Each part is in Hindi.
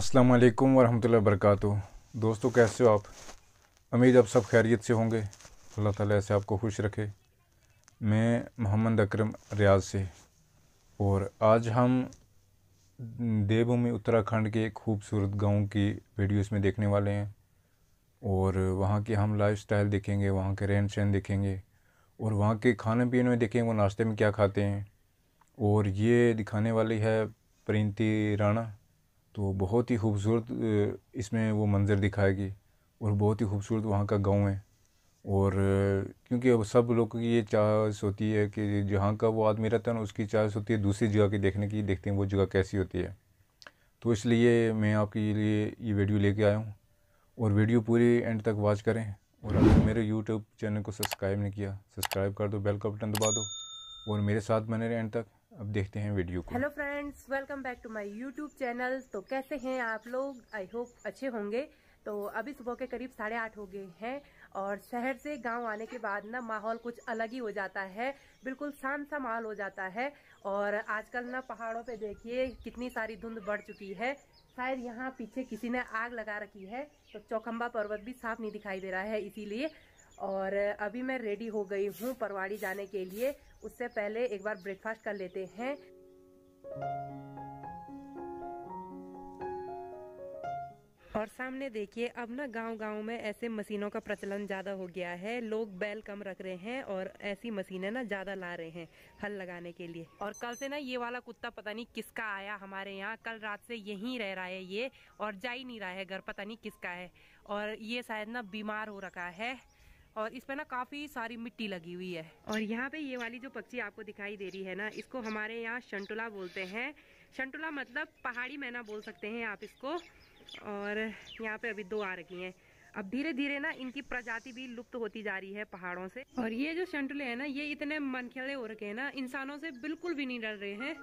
अस्सलाम वालेकुम वरहमतुल्लाहि दोस्तों कैसे हो आप उम्मीद आप सब खैरियत से होंगे अल्लाह ताला ऐसे आपको खुश रखे मैं मोहम्मद अकरम रियाज से और आज हम देवभूमि उत्तराखंड के खूबसूरत गांव की वीडियोस में देखने वाले हैं और वहाँ के हम लाइफ स्टाइल देखेंगे वहाँ के रहन सहन देखेंगे और वहाँ के खाने पीने में देखेंगे वो नाश्ते में क्या खाते हैं और ये दिखाने वाली है प्रिंती राणा तो बहुत ही खूबसूरत इसमें वो मंज़र दिखाएगी और बहुत ही खूबसूरत वहाँ का गाँव है और क्योंकि अब सब लोगों की ये चाहस होती है कि जहाँ का वो आदमी रहता है ना उसकी चाहस होती है दूसरी जगह की देखने की देखते हैं वो जगह कैसी होती है तो इसलिए मैं आपके लिए ये वीडियो लेके आया हूँ और वीडियो पूरी एंड तक वॉच करें और अगर मेरे यूट्यूब चैनल को सब्सक्राइब नहीं किया सब्सक्राइब कर दो बेल का बटन दबा दो और मेरे साथ बने रहें एंड तक अब देखते हैं वीडियो को hello friends welcome back to my YouTube channel तो कैसे हैं आप लोग आई होप अच्छे होंगे तो अभी सुबह के करीब साढ़े आठ हो गए हैं और शहर से गांव आने के बाद ना माहौल कुछ अलग ही हो जाता है बिल्कुल शांत सा माहौल हो जाता है और आजकल ना पहाड़ों पे देखिए कितनी सारी धुंध बढ़ चुकी है शायद यहाँ पीछे किसी ने आग लगा रखी है तो चौखम्बा पर्वत भी साफ नहीं दिखाई दे रहा है इसीलिए और अभी मैं रेडी हो गई हूँ परवाड़ी जाने के लिए उससे पहले एक बार ब्रेकफास्ट कर लेते हैं और सामने देखिए अब ना गांव गांव में ऐसे मशीनों का प्रचलन ज़्यादा हो गया है लोग बैल कम रख रहे हैं और ऐसी मशीनें ना ज़्यादा ला रहे हैं हल लगाने के लिए और कल से ना ये वाला कुत्ता पता नहीं किसका आया हमारे यहाँ कल रात से यहीं रह रहा है ये और जा ही नहीं रहा है घर पता नहीं किसका है और ये शायद ना बीमार हो रखा है और इस पे ना काफी सारी मिट्टी लगी हुई है और यहाँ पे ये वाली जो पक्षी आपको दिखाई दे रही है ना इसको हमारे यहाँ शंटुला बोलते हैं शंटुला मतलब पहाड़ी मैना बोल सकते हैं आप इसको और यहाँ पे अभी दो आ रखी हैं अब धीरे धीरे ना इनकी प्रजाति भी लुप्त होती जा रही है पहाड़ों से और ये जो शंटुले है ना ये इतने मनखेड़े हो रखे है ना इंसानों से बिल्कुल भी नहीं डर रहे हैं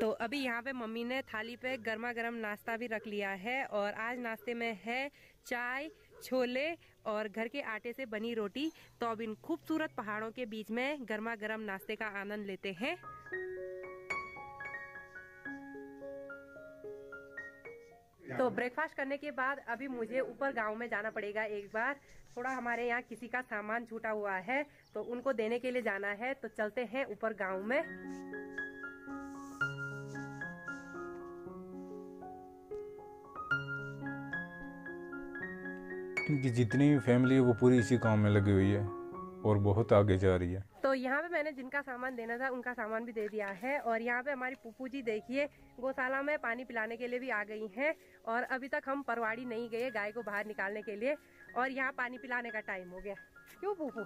तो अभी यहाँ पे मम्मी ने थाली पे गर्मा गर्म नाश्ता भी रख लिया है और आज नाश्ते में है चाय छोले और घर के आटे से बनी रोटी तो अब इन खूबसूरत पहाड़ों के बीच में गर्मा गर्म नाश्ते का आनंद लेते हैं तो ब्रेकफास्ट करने के बाद अभी मुझे ऊपर गांव में जाना पड़ेगा एक बार थोड़ा हमारे यहाँ किसी का सामान छूटा हुआ है तो उनको देने के लिए जाना है तो चलते हैं ऊपर गांव में इनकी जितनी भी फैमिली है वो पूरी इसी काम में लगी हुई है और बहुत आगे जा रही है तो यहाँ पे मैंने जिनका सामान देना था उनका सामान भी दे दिया है और यहाँ पे हमारी पुप्पू जी देखिए गौशाला में पानी पिलाने के लिए भी आ गई हैं और अभी तक हम परवाड़ी नहीं गए गाय को बाहर निकालने के लिए और यहाँ पानी पिलाने का टाइम हो गया क्यों पुप्पू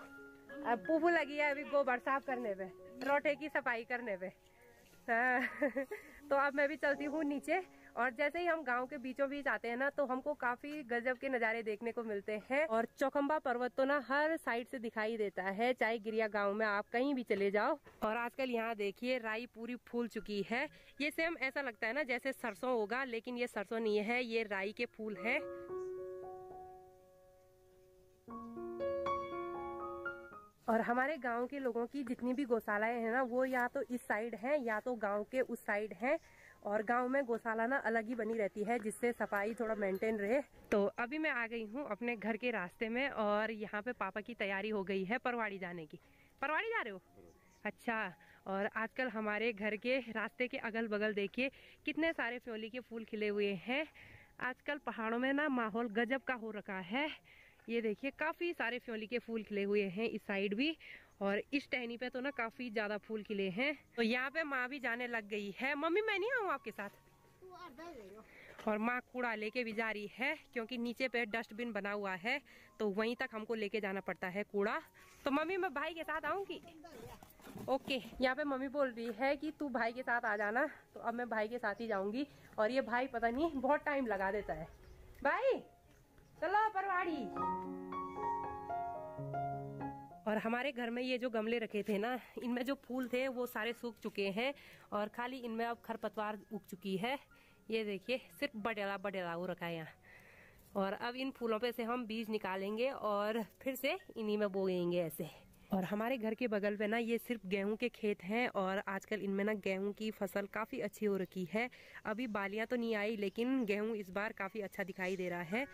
अब पुप्पू लगी है अभी गोबर साफ करने पे रोटे की सफाई करने पे हाँ, तो अब मैं भी चलती हूँ नीचे और जैसे ही हम गाँव के बीचों बीच आते हैं ना तो हमको काफी गजब के नजारे देखने को मिलते हैं और चौखम्बा पर्वत तो ना हर साइड से दिखाई देता है चाहे गिरिया गाँव में आप कहीं भी चले जाओ और आजकल यहाँ देखिए राई पूरी फूल चुकी है ये सेम ऐसा लगता है ना जैसे सरसों होगा लेकिन ये सरसों नहीं है ये राई के फूल है और हमारे गांव के लोगों की जितनी भी गौशालाएं हैं ना वो या तो इस साइड हैं या तो गांव के उस साइड हैं और गांव में गौशाला ना अलग ही बनी रहती है जिससे सफाई थोड़ा मेंटेन रहे तो अभी मैं आ गई हूँ अपने घर के रास्ते में और यहाँ पे पापा की तैयारी हो गई है परवाड़ी जाने की परवाड़ी जा रहे हो अच्छा और आजकल हमारे घर के रास्ते के अगल बगल देखिए कितने सारे फ्योली के फूल खिले हुए हैं आजकल पहाड़ों में ना माहौल गजब का हो रखा है ये देखिए काफ़ी सारे फ्योली के फूल खिले हुए हैं इस साइड भी और इस टहनी पे तो ना काफी ज्यादा फूल खिले हैं तो यहाँ पे माँ भी जाने लग गई है मम्मी मैं नहीं आऊँ आपके साथ और माँ कूड़ा लेके भी जा रही है क्योंकि नीचे पे डस्टबिन बना हुआ है तो वहीं तक हमको लेके जाना पड़ता है कूड़ा तो मम्मी मैं भाई के साथ आऊंगी ओके यहाँ पे मम्मी बोल रही है कि तू भाई के साथ आ जाना तो अब मैं भाई के साथ ही जाऊंगी और ये भाई पता नहीं बहुत टाइम लगा देता है भाई चलो परवाड़ी और हमारे घर में ये जो गमले रखे थे ना इनमें जो फूल थे वो सारे सूख चुके हैं और खाली इनमें अब खरपतवार उग चुकी है ये देखिए सिर्फ बडेला बडेला वो रखा है यहाँ और अब इन फूलों पे से हम बीज निकालेंगे और फिर से इन्हीं में बोएंगे ऐसे और हमारे घर के बगल में ना ये सिर्फ गेहूं के खेत हैं और आजकल इनमें ना गेहूं की फसल काफ़ी अच्छी हो रखी है अभी बालियां तो नहीं आई लेकिन गेहूं इस बार काफ़ी अच्छा दिखाई दे रहा है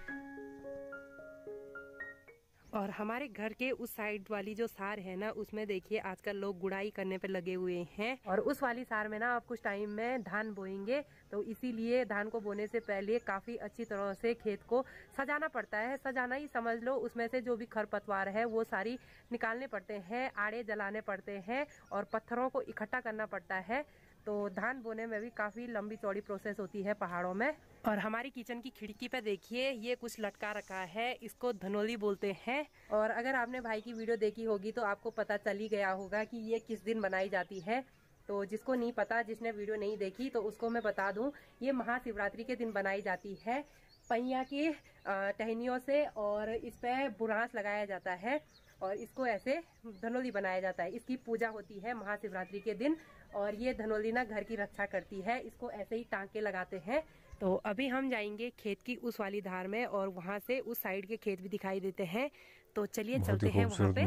और हमारे घर के उस साइड वाली जो सार है ना उसमें देखिए आजकल लोग गुड़ाई करने पे लगे हुए हैं और उस वाली सार में ना आप कुछ टाइम में धान बोएंगे तो इसीलिए धान को बोने से पहले काफी अच्छी तरह से खेत को सजाना पड़ता है सजाना ही समझ लो उसमें से जो भी खरपतवार है वो सारी निकालने पड़ते हैं आड़े जलाने पड़ते हैं और पत्थरों को इकट्ठा करना पड़ता है तो धान बोने में भी काफ़ी लंबी चौड़ी प्रोसेस होती है पहाड़ों में और हमारी किचन की खिड़की पे देखिए ये कुछ लटका रखा है इसको धनोली बोलते हैं और अगर आपने भाई की वीडियो देखी होगी तो आपको पता चल ही गया होगा कि ये किस दिन बनाई जाती है तो जिसको नहीं पता जिसने वीडियो नहीं देखी तो उसको मैं बता दूं ये महाशिवरात्रि के दिन बनाई जाती है पहिया की टहनियों से और इस पर बुरांस लगाया जाता है और इसको ऐसे धनोली बनाया जाता है इसकी पूजा होती है महाशिवरात्रि के दिन और ये धनोली ना घर की रक्षा करती है इसको ऐसे ही टांके लगाते हैं तो अभी हम जाएंगे खेत की उस वाली धार में और वहाँ से उस साइड के खेत भी दिखाई देते हैं तो चलिए चलते हैं वहाँ पे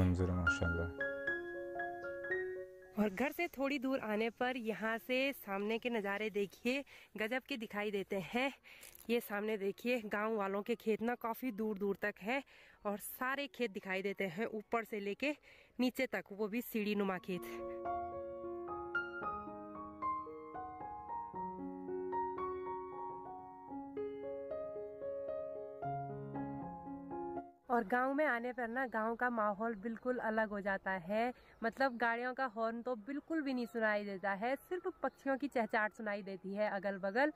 और घर से थोड़ी दूर आने पर यहाँ से सामने के नज़ारे देखिए गजब के दिखाई देते हैं ये सामने देखिए गांव वालों के खेत ना काफ़ी दूर दूर तक है और सारे खेत दिखाई देते हैं ऊपर से लेके नीचे तक वो भी सीढ़ी नुमा खेत और गांव में आने पर ना गांव का माहौल बिल्कुल अलग हो जाता है मतलब गाड़ियों का हॉर्न तो बिल्कुल भी नहीं सुनाई देता है सिर्फ पक्षियों की चहचाट सुनाई देती है अगल बगल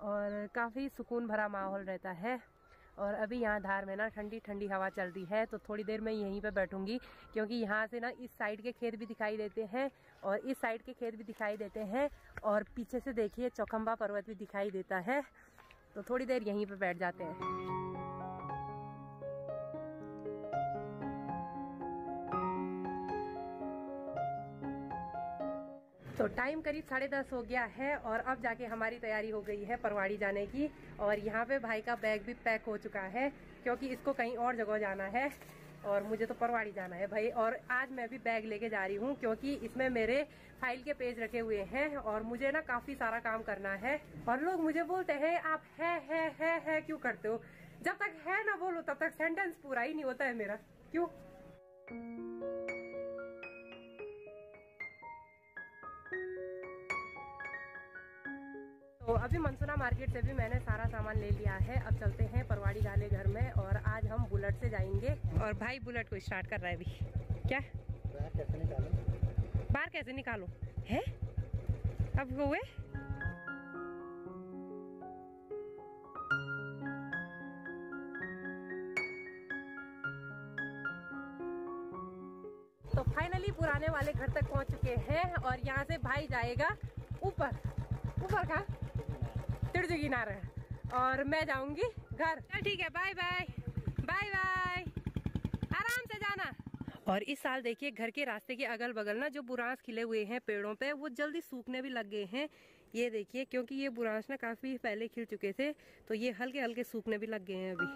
और काफ़ी सुकून भरा माहौल रहता है और अभी यहाँ धार में ना ठंडी ठंडी हवा चल रही है तो थोड़ी देर मैं यहीं पर बैठूंगी क्योंकि यहाँ से ना इस साइड के खेत भी दिखाई देते हैं और इस साइड के खेत भी दिखाई देते हैं और पीछे से देखिए चौखम्बा पर्वत भी दिखाई देता है तो थोड़ी देर यहीं पर बैठ जाते हैं तो टाइम करीब साढ़े दस हो गया है और अब जाके हमारी तैयारी हो गई है परवाड़ी जाने की और यहाँ पे भाई का बैग भी पैक हो चुका है क्योंकि इसको कहीं और जगह जाना है और मुझे तो परवाड़ी जाना है भाई और आज मैं भी बैग लेके जा रही हूँ क्योंकि इसमें मेरे फाइल के पेज रखे हुए हैं और मुझे ना काफी सारा काम करना है और लोग मुझे बोलते हैं आप है है है है क्यों करते हो जब तक है ना बोलो तब तक सेंटेंस पूरा ही नहीं होता है मेरा क्यों तो अभी मनसुना मार्केट से भी मैंने सारा सामान ले लिया है अब चलते हैं परवाड़ी गाले घर में और आज हम बुलेट से जाएंगे और भाई बुलेट को स्टार्ट कर रहा है अभी क्या बाहर कैसे निकालो है अब हुए तो फाइनली पुराने वाले घर तक पहुंच चुके हैं और यहाँ से भाई जाएगा ऊपर ऊपर का खिड़की किनारे और मैं जाऊंगी घर ठीक है बाय बाय बाय बाय आराम से जाना और इस साल देखिए घर के रास्ते के अगल बगल ना जो बुरांस खिले हुए हैं पेड़ों पे वो जल्दी सूखने भी लग गए हैं ये देखिए क्योंकि ये बुरांस ना काफी पहले खिल चुके थे तो ये हल्के हल्के सूखने भी लग गए हैं अभी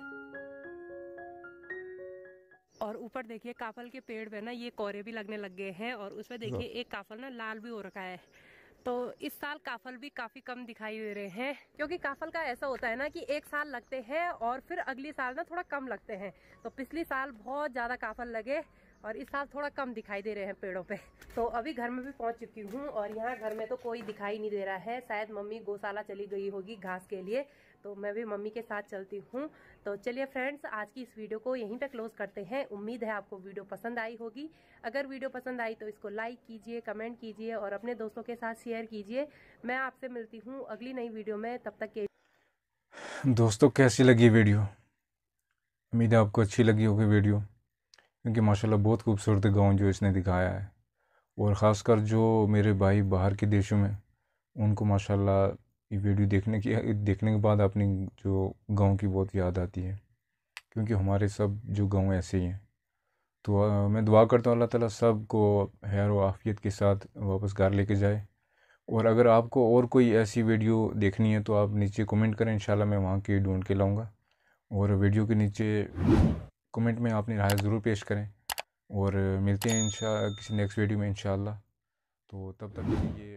और ऊपर देखिए काफल के पेड़ पे ना ये कोरे भी लगने लग गए हैं और उसमें देखिए हाँ। एक काफल ना लाल भी हो रखा है तो इस साल काफल भी काफी कम दिखाई दे रहे हैं क्योंकि काफल का ऐसा होता है ना कि एक साल लगते हैं और फिर अगले साल ना थोड़ा कम लगते हैं तो पिछली साल बहुत ज्यादा काफल लगे और इस साल थोड़ा कम दिखाई दे रहे हैं पेड़ों पे तो अभी घर में भी पहुंच चुकी हूँ और यहाँ घर में तो कोई दिखाई नहीं दे रहा है शायद मम्मी गौशाला चली गई होगी घास के लिए तो मैं भी मम्मी के साथ चलती हूँ तो चलिए फ्रेंड्स आज की इस वीडियो को यहीं पर क्लोज करते हैं उम्मीद है आपको वीडियो पसंद आई होगी अगर वीडियो पसंद आई तो इसको लाइक कीजिए कमेंट कीजिए और अपने दोस्तों के साथ शेयर कीजिए मैं आपसे मिलती हूँ अगली नई वीडियो में तब तक के दोस्तों कैसी लगी वीडियो उम्मीद है आपको अच्छी लगी होगी वीडियो क्योंकि माशाल्लाह बहुत खूबसूरत गांव जो इसने दिखाया है और ख़ासकर जो मेरे भाई बाहर के देशों में उनको माशाल्लाह ये वीडियो देखने की देखने के बाद अपनी जो गांव की बहुत याद आती है क्योंकि हमारे सब जो गांव ऐसे ही हैं तो आ, मैं दुआ करता हूँ अल्लाह ताला सब को हैर व आफियत के साथ वापस घर लेके जाए और अगर आपको और कोई ऐसी वीडियो देखनी है तो आप नीचे कमेंट करें इंशाल्लाह मैं वहाँ की ढूंढ के लाऊँगा और वीडियो के नीचे कमेंट में अपनी राय ज़रूर पेश करें और मिलते हैं इन किसी नेक्स्ट वीडियो में इंशाल्लाह तो तब तक के लिए